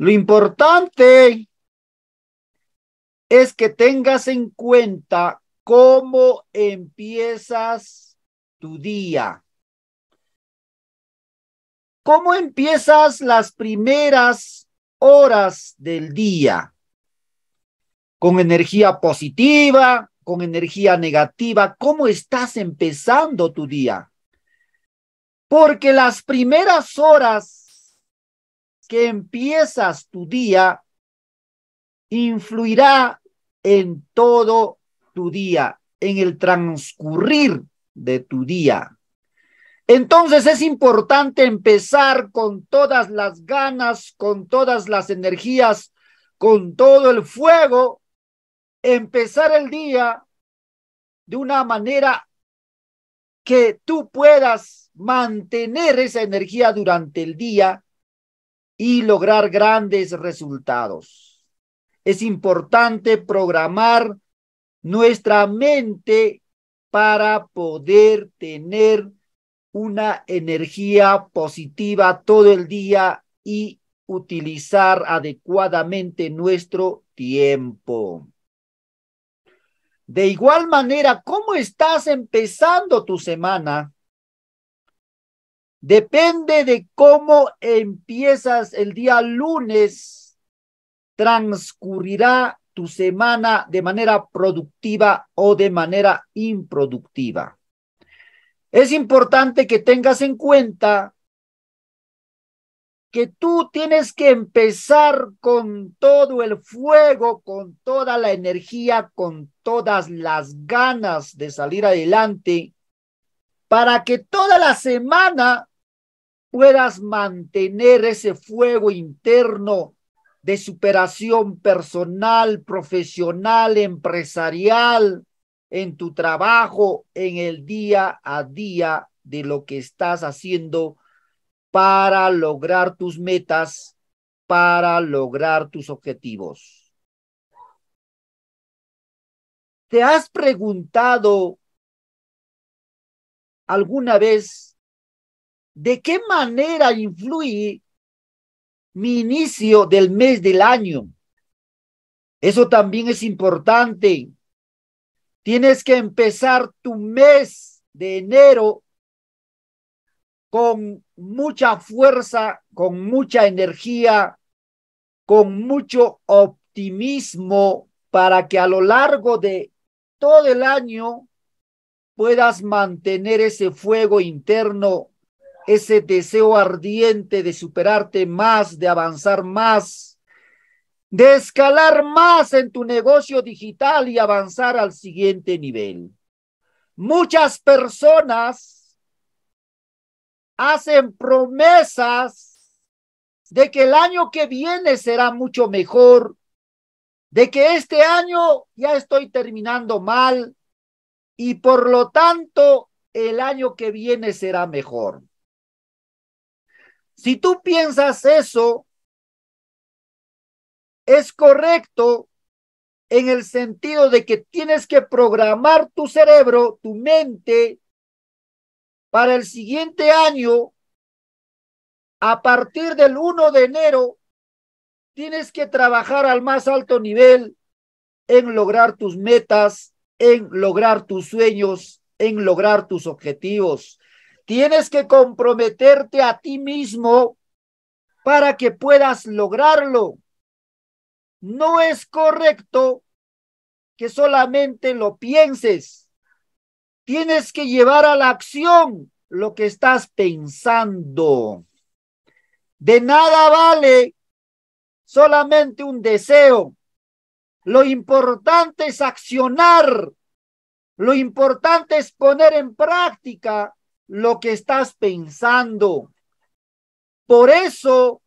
Lo importante es que tengas en cuenta cómo empiezas tu día. ¿Cómo empiezas las primeras horas del día? ¿Con energía positiva? ¿Con energía negativa? ¿Cómo estás empezando tu día? Porque las primeras horas que empiezas tu día influirá en todo tu día, en el transcurrir de tu día. Entonces es importante empezar con todas las ganas, con todas las energías, con todo el fuego, empezar el día de una manera que tú puedas mantener esa energía durante el día y lograr grandes resultados. Es importante programar nuestra mente para poder tener una energía positiva todo el día y utilizar adecuadamente nuestro tiempo. De igual manera, ¿cómo estás empezando tu semana? Depende de cómo empiezas el día lunes, transcurrirá tu semana de manera productiva o de manera improductiva. Es importante que tengas en cuenta que tú tienes que empezar con todo el fuego, con toda la energía, con todas las ganas de salir adelante, para que toda la semana puedas mantener ese fuego interno de superación personal, profesional, empresarial, en tu trabajo, en el día a día de lo que estás haciendo para lograr tus metas, para lograr tus objetivos. ¿Te has preguntado alguna vez de qué manera influye mi inicio del mes del año. Eso también es importante. Tienes que empezar tu mes de enero con mucha fuerza, con mucha energía, con mucho optimismo para que a lo largo de todo el año puedas mantener ese fuego interno ese deseo ardiente de superarte más, de avanzar más, de escalar más en tu negocio digital y avanzar al siguiente nivel. Muchas personas hacen promesas de que el año que viene será mucho mejor, de que este año ya estoy terminando mal y por lo tanto el año que viene será mejor. Si tú piensas eso, es correcto en el sentido de que tienes que programar tu cerebro, tu mente, para el siguiente año, a partir del 1 de enero, tienes que trabajar al más alto nivel en lograr tus metas, en lograr tus sueños, en lograr tus objetivos. Tienes que comprometerte a ti mismo para que puedas lograrlo. No es correcto que solamente lo pienses. Tienes que llevar a la acción lo que estás pensando. De nada vale solamente un deseo. Lo importante es accionar. Lo importante es poner en práctica lo que estás pensando. Por eso,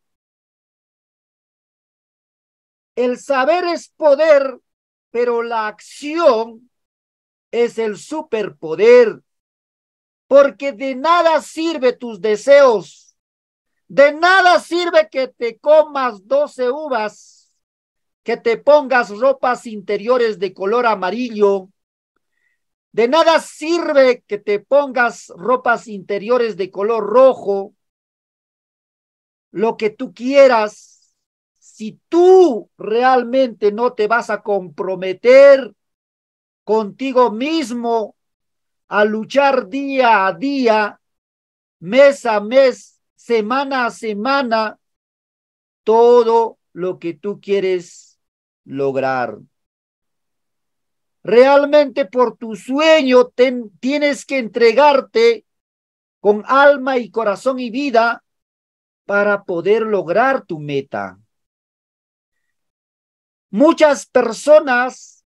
el saber es poder, pero la acción es el superpoder, porque de nada sirve tus deseos, de nada sirve que te comas 12 uvas, que te pongas ropas interiores de color amarillo, de nada sirve que te pongas ropas interiores de color rojo, lo que tú quieras, si tú realmente no te vas a comprometer contigo mismo a luchar día a día, mes a mes, semana a semana, todo lo que tú quieres lograr. Realmente por tu sueño tienes que entregarte con alma y corazón y vida para poder lograr tu meta. Muchas personas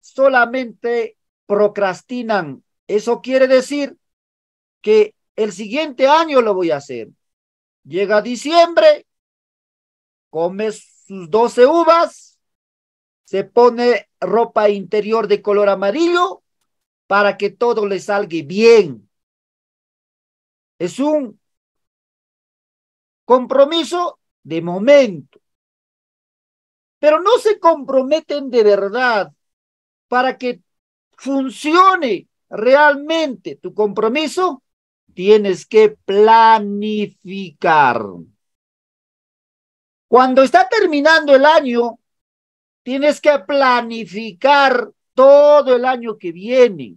solamente procrastinan. Eso quiere decir que el siguiente año lo voy a hacer. Llega diciembre, come sus 12 uvas, se pone ropa interior de color amarillo para que todo le salga bien. Es un compromiso de momento. Pero no se comprometen de verdad para que funcione realmente tu compromiso. Tienes que planificar. Cuando está terminando el año, Tienes que planificar todo el año que viene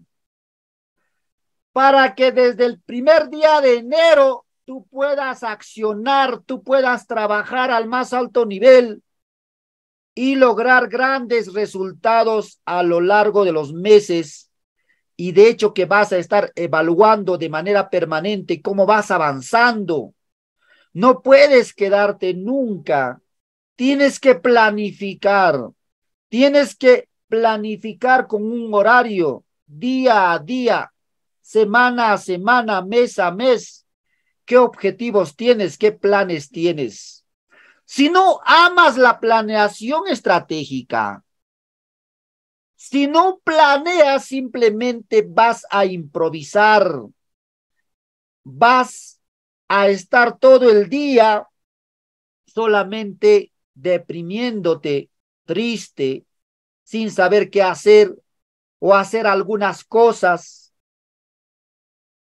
para que desde el primer día de enero tú puedas accionar, tú puedas trabajar al más alto nivel y lograr grandes resultados a lo largo de los meses y de hecho que vas a estar evaluando de manera permanente cómo vas avanzando. No puedes quedarte nunca Tienes que planificar, tienes que planificar con un horario día a día, semana a semana, mes a mes. ¿Qué objetivos tienes? ¿Qué planes tienes? Si no amas la planeación estratégica, si no planeas, simplemente vas a improvisar. Vas a estar todo el día solamente deprimiéndote, triste, sin saber qué hacer o hacer algunas cosas,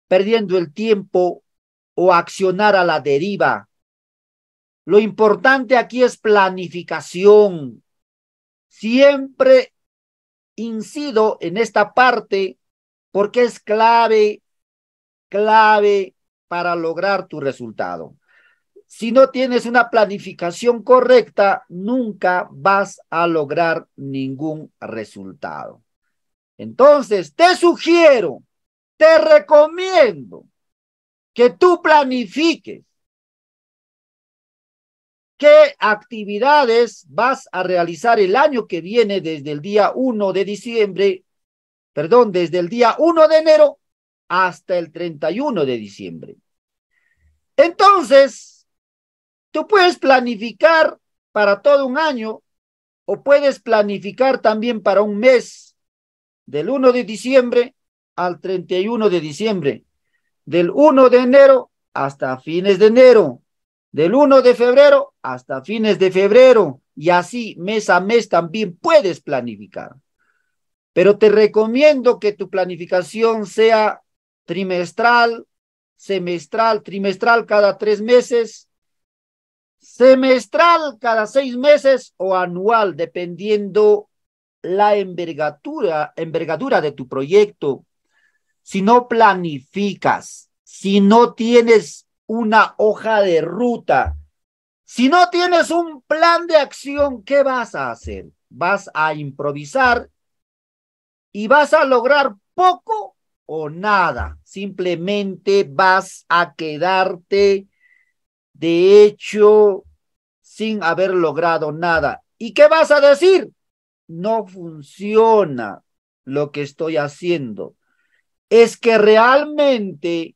perdiendo el tiempo o accionar a la deriva. Lo importante aquí es planificación. Siempre incido en esta parte porque es clave, clave para lograr tu resultado si no tienes una planificación correcta, nunca vas a lograr ningún resultado. Entonces, te sugiero, te recomiendo que tú planifiques qué actividades vas a realizar el año que viene desde el día 1 de diciembre, perdón, desde el día 1 de enero hasta el 31 de diciembre. Entonces, Tú puedes planificar para todo un año o puedes planificar también para un mes, del 1 de diciembre al 31 de diciembre, del 1 de enero hasta fines de enero, del 1 de febrero hasta fines de febrero, y así mes a mes también puedes planificar. Pero te recomiendo que tu planificación sea trimestral, semestral, trimestral cada tres meses, semestral cada seis meses o anual, dependiendo la envergadura, envergadura de tu proyecto. Si no planificas, si no tienes una hoja de ruta, si no tienes un plan de acción, ¿qué vas a hacer? Vas a improvisar y vas a lograr poco o nada. Simplemente vas a quedarte de hecho sin haber logrado nada. ¿Y qué vas a decir? No funciona lo que estoy haciendo. Es que realmente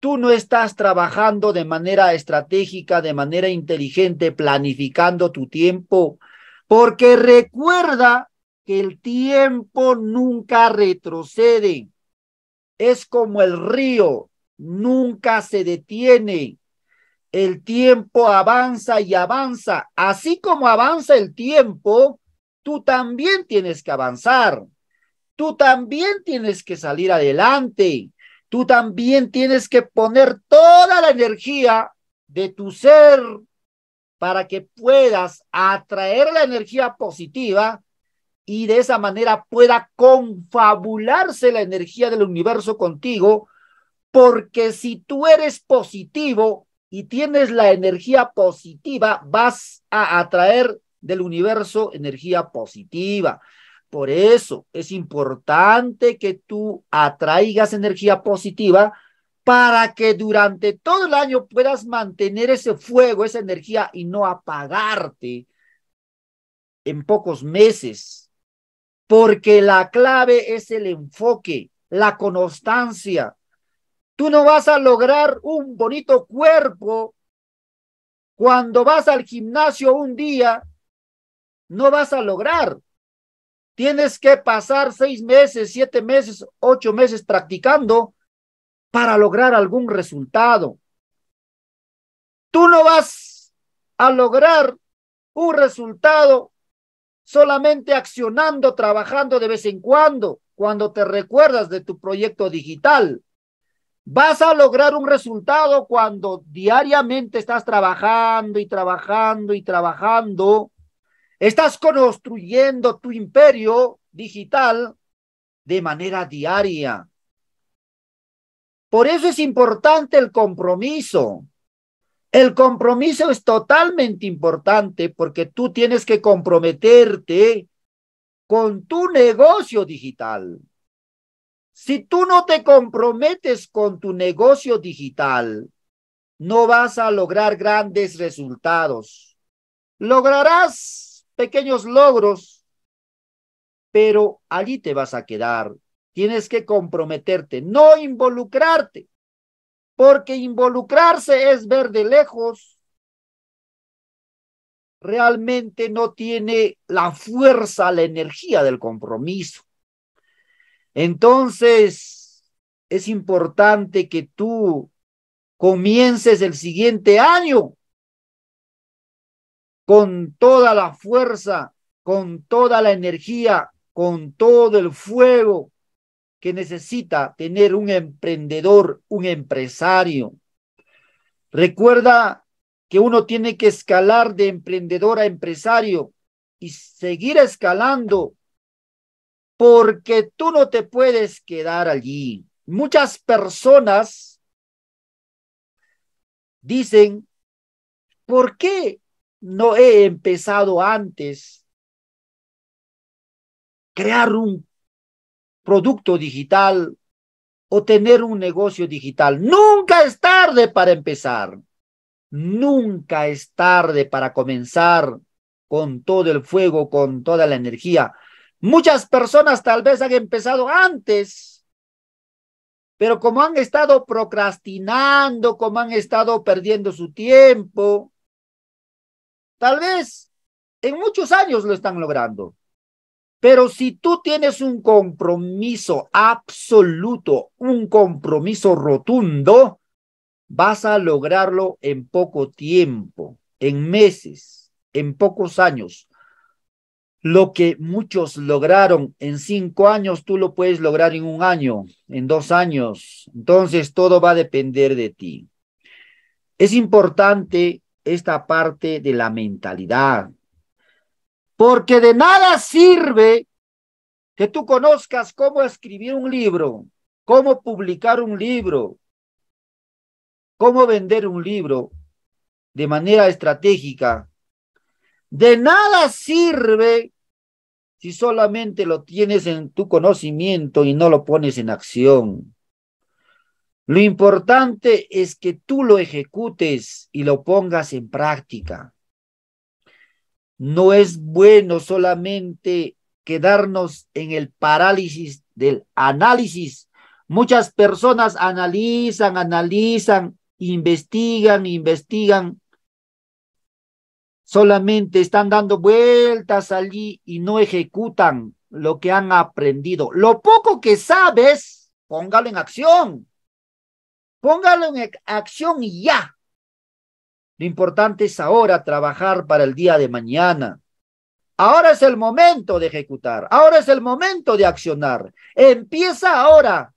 tú no estás trabajando de manera estratégica, de manera inteligente, planificando tu tiempo, porque recuerda que el tiempo nunca retrocede. Es como el río, nunca se detiene el tiempo avanza y avanza. Así como avanza el tiempo, tú también tienes que avanzar. Tú también tienes que salir adelante. Tú también tienes que poner toda la energía de tu ser para que puedas atraer la energía positiva y de esa manera pueda confabularse la energía del universo contigo, porque si tú eres positivo, y tienes la energía positiva, vas a atraer del universo energía positiva. Por eso es importante que tú atraigas energía positiva para que durante todo el año puedas mantener ese fuego, esa energía y no apagarte en pocos meses. Porque la clave es el enfoque, la constancia, Tú no vas a lograr un bonito cuerpo cuando vas al gimnasio un día, no vas a lograr. Tienes que pasar seis meses, siete meses, ocho meses practicando para lograr algún resultado. Tú no vas a lograr un resultado solamente accionando, trabajando de vez en cuando, cuando te recuerdas de tu proyecto digital. Vas a lograr un resultado cuando diariamente estás trabajando y trabajando y trabajando. Estás construyendo tu imperio digital de manera diaria. Por eso es importante el compromiso. El compromiso es totalmente importante porque tú tienes que comprometerte con tu negocio digital. Si tú no te comprometes con tu negocio digital, no vas a lograr grandes resultados. Lograrás pequeños logros, pero allí te vas a quedar. Tienes que comprometerte, no involucrarte, porque involucrarse es ver de lejos. Realmente no tiene la fuerza, la energía del compromiso. Entonces, es importante que tú comiences el siguiente año con toda la fuerza, con toda la energía, con todo el fuego que necesita tener un emprendedor, un empresario. Recuerda que uno tiene que escalar de emprendedor a empresario y seguir escalando porque tú no te puedes quedar allí. Muchas personas dicen, ¿por qué no he empezado antes crear un producto digital o tener un negocio digital? Nunca es tarde para empezar. Nunca es tarde para comenzar con todo el fuego, con toda la energía. Muchas personas tal vez han empezado antes, pero como han estado procrastinando, como han estado perdiendo su tiempo, tal vez en muchos años lo están logrando. Pero si tú tienes un compromiso absoluto, un compromiso rotundo, vas a lograrlo en poco tiempo, en meses, en pocos años lo que muchos lograron en cinco años, tú lo puedes lograr en un año, en dos años. Entonces, todo va a depender de ti. Es importante esta parte de la mentalidad, porque de nada sirve que tú conozcas cómo escribir un libro, cómo publicar un libro, cómo vender un libro de manera estratégica. De nada sirve si solamente lo tienes en tu conocimiento y no lo pones en acción. Lo importante es que tú lo ejecutes y lo pongas en práctica. No es bueno solamente quedarnos en el parálisis del análisis. Muchas personas analizan, analizan, investigan, investigan, solamente están dando vueltas allí y no ejecutan lo que han aprendido. Lo poco que sabes, póngalo en acción. Póngalo en acción y ya. Lo importante es ahora trabajar para el día de mañana. Ahora es el momento de ejecutar. Ahora es el momento de accionar. Empieza ahora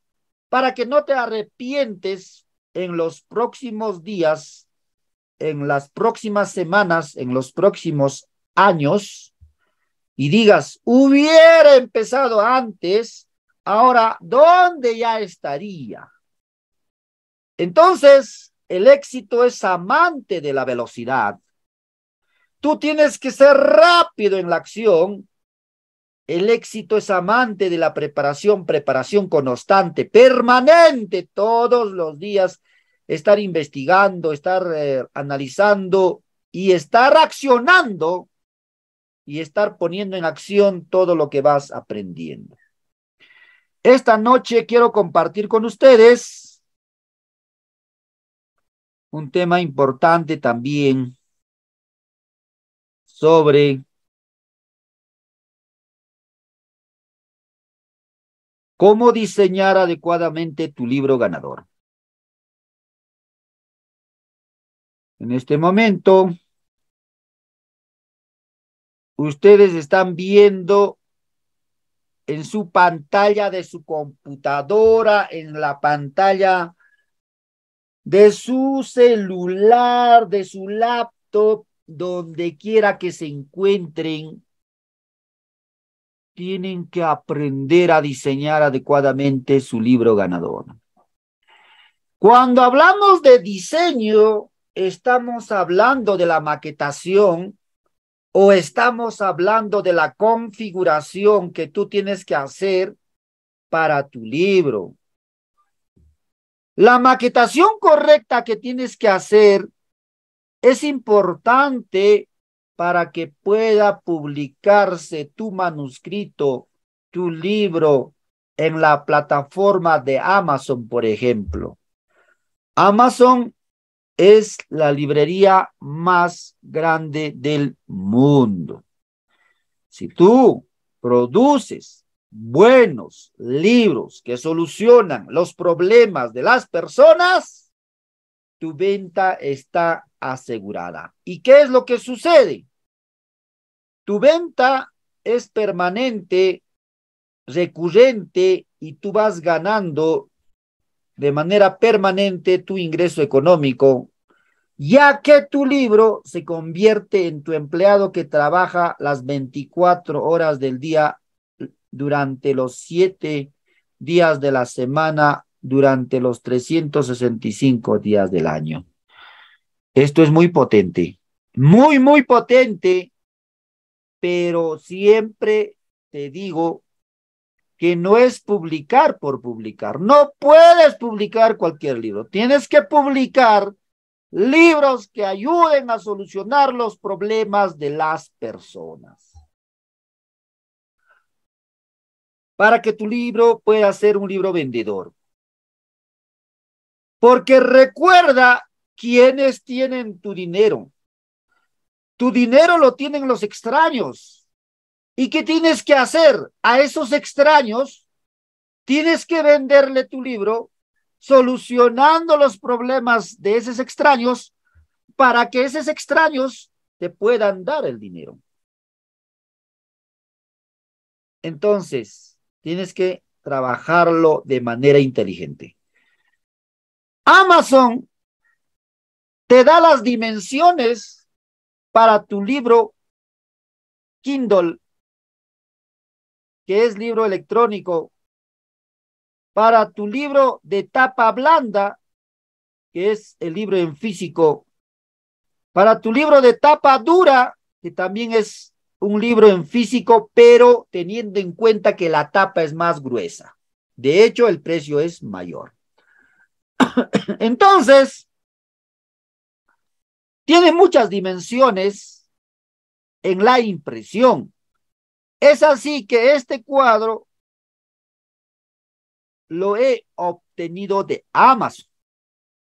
para que no te arrepientes en los próximos días en las próximas semanas, en los próximos años, y digas, hubiera empezado antes, ahora, ¿dónde ya estaría? Entonces, el éxito es amante de la velocidad. Tú tienes que ser rápido en la acción. El éxito es amante de la preparación, preparación constante, permanente, todos los días estar investigando, estar eh, analizando y estar accionando y estar poniendo en acción todo lo que vas aprendiendo. Esta noche quiero compartir con ustedes un tema importante también sobre cómo diseñar adecuadamente tu libro ganador. En este momento, ustedes están viendo en su pantalla de su computadora, en la pantalla de su celular, de su laptop, donde quiera que se encuentren, tienen que aprender a diseñar adecuadamente su libro ganador. Cuando hablamos de diseño, estamos hablando de la maquetación o estamos hablando de la configuración que tú tienes que hacer para tu libro. La maquetación correcta que tienes que hacer es importante para que pueda publicarse tu manuscrito, tu libro en la plataforma de Amazon, por ejemplo. Amazon es la librería más grande del mundo. Si tú produces buenos libros que solucionan los problemas de las personas, tu venta está asegurada. ¿Y qué es lo que sucede? Tu venta es permanente, recurrente y tú vas ganando de manera permanente tu ingreso económico, ya que tu libro se convierte en tu empleado que trabaja las 24 horas del día durante los siete días de la semana, durante los 365 días del año. Esto es muy potente, muy, muy potente, pero siempre te digo que no es publicar por publicar. No puedes publicar cualquier libro. Tienes que publicar libros que ayuden a solucionar los problemas de las personas. Para que tu libro pueda ser un libro vendedor. Porque recuerda quiénes tienen tu dinero. Tu dinero lo tienen los extraños ¿Y qué tienes que hacer a esos extraños? Tienes que venderle tu libro solucionando los problemas de esos extraños para que esos extraños te puedan dar el dinero. Entonces, tienes que trabajarlo de manera inteligente. Amazon te da las dimensiones para tu libro Kindle que es libro electrónico. Para tu libro de tapa blanda, que es el libro en físico. Para tu libro de tapa dura, que también es un libro en físico, pero teniendo en cuenta que la tapa es más gruesa. De hecho, el precio es mayor. Entonces, tiene muchas dimensiones en la impresión. Es así que este cuadro lo he obtenido de Amazon.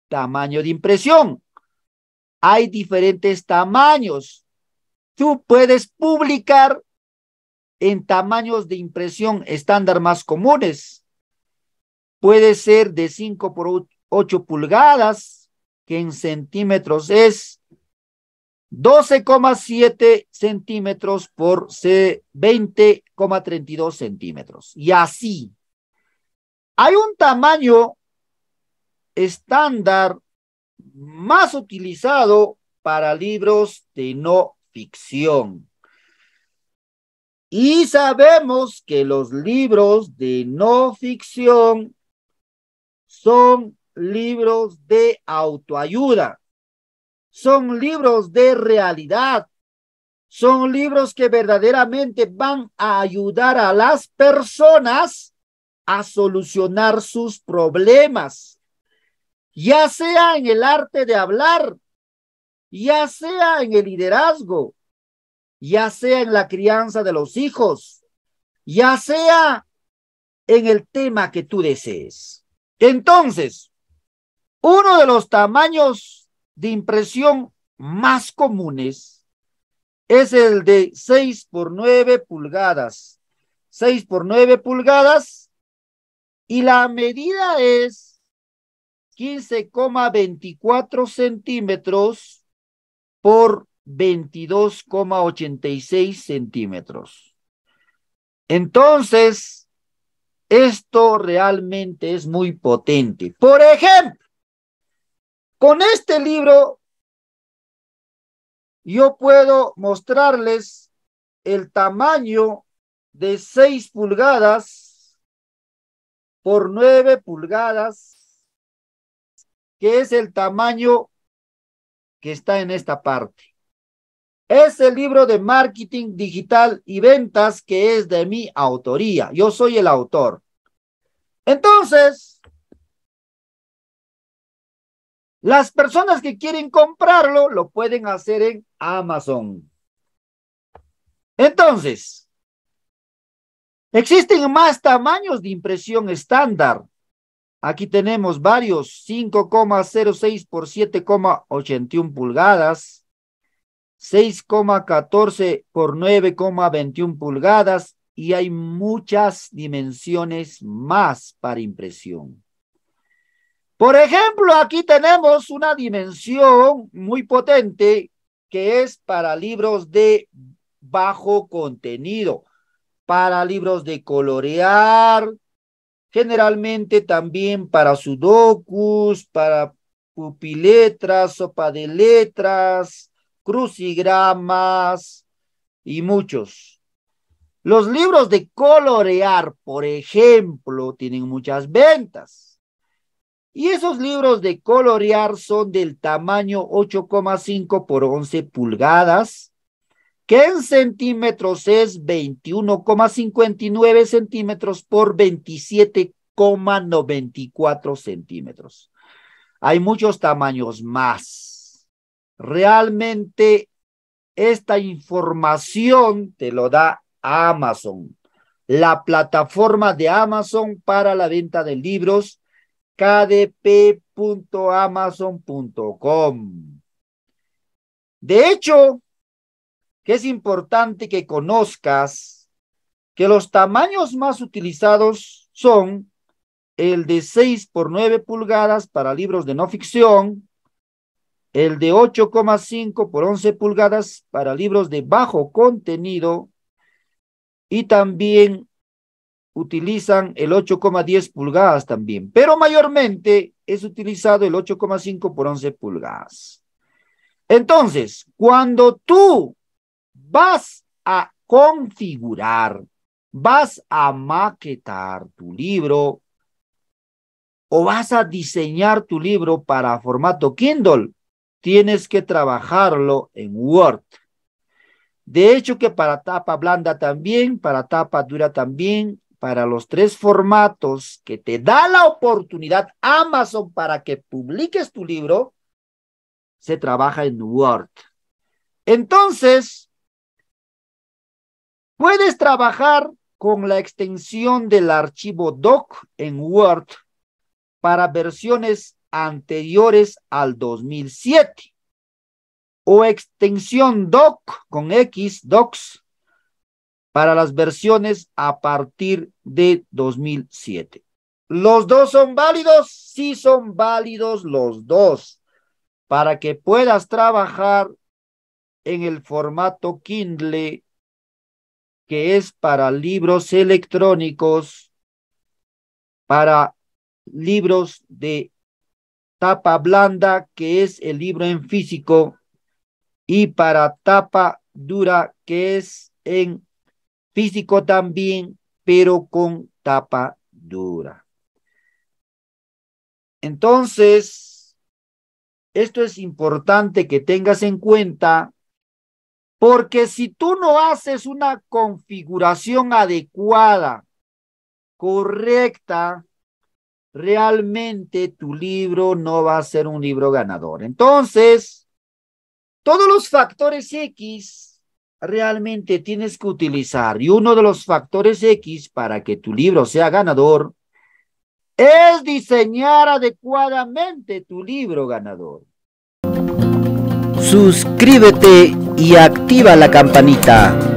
Tamaño de impresión. Hay diferentes tamaños. Tú puedes publicar en tamaños de impresión estándar más comunes. Puede ser de 5 por 8 pulgadas, que en centímetros es 12,7 centímetros por 20,32 centímetros. Y así. Hay un tamaño estándar más utilizado para libros de no ficción. Y sabemos que los libros de no ficción son libros de autoayuda son libros de realidad, son libros que verdaderamente van a ayudar a las personas a solucionar sus problemas, ya sea en el arte de hablar, ya sea en el liderazgo, ya sea en la crianza de los hijos, ya sea en el tema que tú desees. Entonces, uno de los tamaños de impresión más comunes es el de 6 por 9 pulgadas. 6 por 9 pulgadas y la medida es 15,24 centímetros por 22,86 centímetros. Entonces, esto realmente es muy potente. Por ejemplo, con este libro yo puedo mostrarles el tamaño de 6 pulgadas por 9 pulgadas, que es el tamaño que está en esta parte. Es el libro de marketing digital y ventas que es de mi autoría. Yo soy el autor. Entonces, Las personas que quieren comprarlo lo pueden hacer en Amazon. Entonces, existen más tamaños de impresión estándar. Aquí tenemos varios, 5,06 por 7,81 pulgadas, 6,14 por 9,21 pulgadas y hay muchas dimensiones más para impresión. Por ejemplo, aquí tenemos una dimensión muy potente que es para libros de bajo contenido, para libros de colorear, generalmente también para sudokus, para pupiletras, sopa de letras, crucigramas y muchos. Los libros de colorear, por ejemplo, tienen muchas ventas y esos libros de colorear son del tamaño 8,5 por 11 pulgadas, que en centímetros es 21,59 centímetros por 27,94 centímetros. Hay muchos tamaños más. Realmente esta información te lo da Amazon, la plataforma de Amazon para la venta de libros kdp.amazon.com. De hecho, que es importante que conozcas que los tamaños más utilizados son el de 6 por 9 pulgadas para libros de no ficción, el de 8,5 por 11 pulgadas para libros de bajo contenido y también utilizan el 8,10 pulgadas también, pero mayormente es utilizado el 8,5 por 11 pulgadas. Entonces, cuando tú vas a configurar, vas a maquetar tu libro o vas a diseñar tu libro para formato Kindle, tienes que trabajarlo en Word. De hecho que para tapa blanda también, para tapa dura también, para los tres formatos que te da la oportunidad Amazon para que publiques tu libro, se trabaja en Word. Entonces, puedes trabajar con la extensión del archivo doc en Word para versiones anteriores al 2007 o extensión doc con X, docs para las versiones a partir de 2007. ¿Los dos son válidos? Sí son válidos los dos. Para que puedas trabajar en el formato Kindle, que es para libros electrónicos, para libros de tapa blanda, que es el libro en físico, y para tapa dura, que es en físico también, pero con tapa dura. Entonces, esto es importante que tengas en cuenta porque si tú no haces una configuración adecuada, correcta, realmente tu libro no va a ser un libro ganador. Entonces, todos los factores X realmente tienes que utilizar. Y uno de los factores X para que tu libro sea ganador es diseñar adecuadamente tu libro ganador. Suscríbete y activa la campanita.